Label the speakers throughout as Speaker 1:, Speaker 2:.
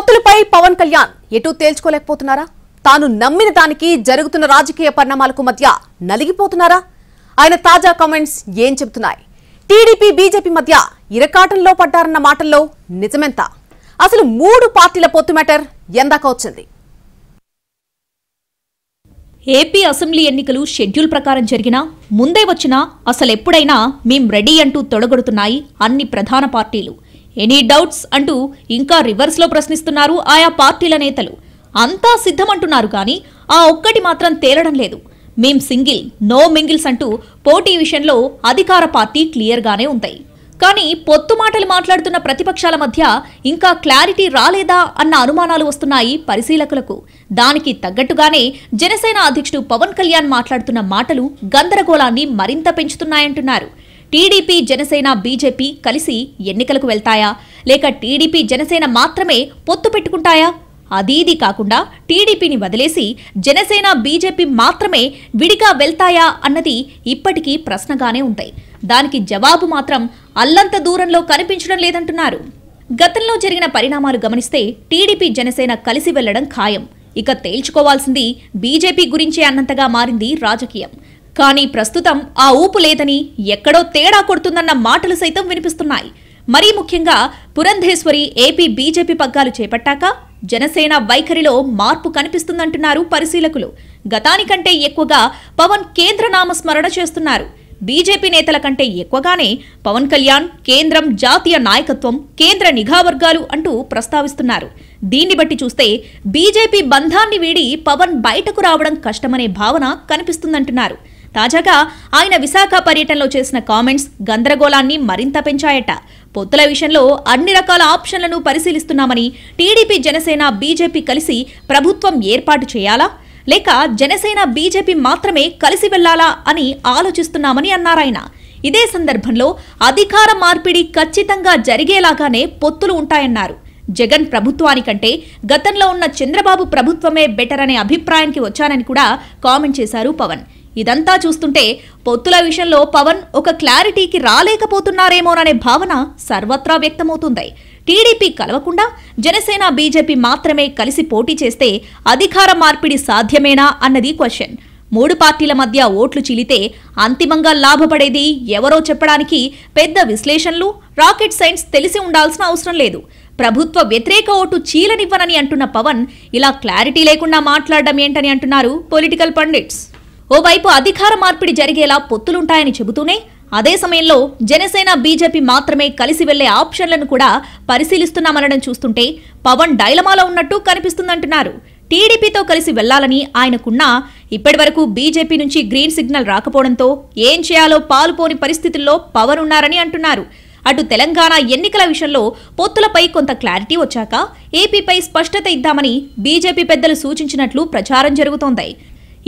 Speaker 1: పొత్తులపై పవన్ కళ్యాణ్ ఎటు తేల్చుకోలేకపోతున్నారా తాను నమ్మిన దానికి జరుగుతున్న రాజకీయ పరిణామాలకు మధ్య నలిగిపోతున్నారా ఆయన తాజా కామెంట్స్ ఏం చెబుతున్నాయి టీడీపీ బీజేపీ మధ్య ఇరకాటంలో పడ్డారన్న మాటల్లో నిజమెంత అసలు మూడు పార్టీల పొత్తు మ్యాటర్ ఎందాక వచ్చింది ఏపీ అసెంబ్లీ ఎన్నికలు షెడ్యూల్ ప్రకారం జరిగినా ముందే వచ్చినా ఎప్పుడైనా మేం రెడీ అంటూ తొడగొడుతున్నాయి అన్ని ప్రధాన పార్టీలు ఎనీ డౌట్స్ అంటూ ఇంకా రివర్స్లో ప్రశ్నిస్తున్నారు ఆయా పార్టీల నేతలు అంతా సిద్ధమంటున్నారు కానీ ఆ ఒక్కటి మాత్రం తేలడం లేదు మేం సింగిల్ నో మింగిల్స్ అంటూ పోటీ విషయంలో అధికార పార్టీ క్లియర్గానే ఉంటాయి కానీ పొత్తు మాటలు మాట్లాడుతున్న ప్రతిపక్షాల మధ్య ఇంకా క్లారిటీ రాలేదా అన్న అనుమానాలు వస్తున్నాయి పరిశీలకులకు దానికి తగ్గట్టుగానే జనసేన అధ్యక్షుడు పవన్ కళ్యాణ్ మాట్లాడుతున్న మాటలు గందరగోళాన్ని మరింత పెంచుతున్నాయంటున్నారు టీడీపీ జనసేన బీజేపీ కలిసి ఎన్నికలకు వెళ్తాయా లేక టీడీపీ జనసేన మాత్రమే పొత్తు పెట్టుకుంటాయా అదీది కాకుండా టీడీపీని వదిలేసి జనసేన బీజేపీ మాత్రమే విడిగా వెళ్తాయా అన్నది ఇప్పటికీ ప్రశ్నగానే ఉంటాయి దానికి జవాబు మాత్రం అల్లంత దూరంలో కనిపించడం లేదంటున్నారు గతంలో జరిగిన పరిణామాలు గమనిస్తే టీడీపీ జనసేన కలిసి వెళ్లడం ఖాయం ఇక తేల్చుకోవాల్సింది బీజేపీ గురించే అన్నంతగా మారింది రాజకీయం కానీ ప్రస్తుతం ఆ ఊపు లేదని ఎక్కడో తేడా కొడుతుందన్న మాటలు సైతం వినిపిస్తున్నాయి మరీ ముఖ్యంగా పురంధేశ్వరి ఏపీ బీజేపీ పగ్గాలు చేపట్టాక జనసేన వైఖరిలో మార్పు కనిపిస్తుందంటున్నారు పరిశీలకులు గతానికంటే ఎక్కువగా పవన్ కేంద్ర నామస్మరణ చేస్తున్నారు బీజేపీ నేతల కంటే ఎక్కువగానే పవన్ కళ్యాణ్ కేంద్రం జాతీయ నాయకత్వం కేంద్ర నిఘా వర్గాలు అంటూ ప్రస్తావిస్తున్నారు దీన్ని బట్టి చూస్తే బీజేపీ బంధాన్ని వీడి పవన్ బయటకు రావడం కష్టమనే భావన కనిపిస్తుందంటున్నారు తాజాగా ఆయన విశాఖ పర్యటనలో చేసిన కామెంట్స్ గందరగోళాన్ని మరింత పెంచాయట పొత్తుల విషయంలో అన్ని రకాల ఆప్షన్లను పరిశీలిస్తున్నామని టీడీపీ జనసేన బీజేపీ కలిసి ప్రభుత్వం ఏర్పాటు చేయాలా లేక జనసేన బీజేపీ మాత్రమే కలిసి వెళ్లాలా అని ఆలోచిస్తున్నామని అన్నారాయన ఇదే సందర్భంలో అధికార మార్పిడి ఖచ్చితంగా జరిగేలాగానే పొత్తులు ఉంటాయన్నారు జగన్ ప్రభుత్వానికంటే గతంలో ఉన్న చంద్రబాబు ప్రభుత్వమే బెటర్ అనే అభిప్రాయానికి వచ్చానని కూడా కామెంట్ చేశారు పవన్ ఇదంతా చూస్తుంటే పొత్తుల విషయంలో పవన్ ఒక క్లారిటీకి రాలేకపోతున్నారేమోననే భావన సర్వత్రా వ్యక్తమవుతుంది టీడీపీ కలవకుండా జనసేన బీజేపీ మాత్రమే కలిసి పోటీ చేస్తే అధికార మార్పిడి సాధ్యమేనా అన్నది క్వశ్చన్ మూడు పార్టీల మధ్య ఓట్లు చిలితే అంతిమంగా లాభపడేది ఎవరో చెప్పడానికి పెద్ద విశ్లేషణలు రాకెట్ సైన్స్ తెలిసి ఉండాల్సిన అవసరం లేదు ప్రభుత్వ వ్యతిరేక ఓటు చీలనివ్వనని అంటున్న పవన్ ఇలా క్లారిటీ లేకుండా మాట్లాడడం ఏంటని అంటున్నారు పొలిటికల్ పండిట్స్ ఓవైపు అధికార మార్పిడి జరిగేలా పొత్తులుంటాయని చెబుతూనే అదే సమయంలో జనసేన బీజేపీ మాత్రమే కలిసి వెళ్లే ఆప్షన్లను కూడా పరిశీలిస్తున్నామనడం చూస్తుంటే పవన్ డైలమాలో ఉన్నట్టు కనిపిస్తుందంటున్నారు టీడీపీతో కలిసి వెళ్లాలని ఆయనకున్నా ఇప్పటివరకు బీజేపీ నుంచి గ్రీన్ సిగ్నల్ రాకపోవడంతో ఏం చేయాలో పాలుపోని పరిస్థితుల్లో పవన్ ఉన్నారని అంటున్నారు అటు తెలంగాణ ఎన్నికల విషయంలో పొత్తులపై కొంత క్లారిటీ వచ్చాక ఏపీపై స్పష్టత ఇద్దామని బీజేపీ పెద్దలు సూచించినట్లు ప్రచారం జరుగుతోంది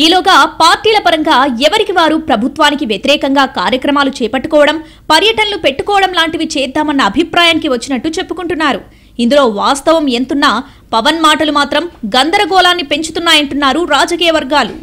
Speaker 1: ఈలోగా పార్టీల పరంగా ఎవరికి వారు ప్రభుత్వానికి వ్యతిరేకంగా కార్యక్రమాలు చేపట్టుకోవడం పర్యటనలు పెట్టుకోవడం లాంటివి చేద్దామన్న అభిప్రాయానికి వచ్చినట్టు చెప్పుకుంటున్నారు ఇందులో వాస్తవం ఎంతున్నా పవన్ మాటలు మాత్రం గందరగోళాన్ని పెంచుతున్నాయంటున్నారు రాజకీయ వర్గాలు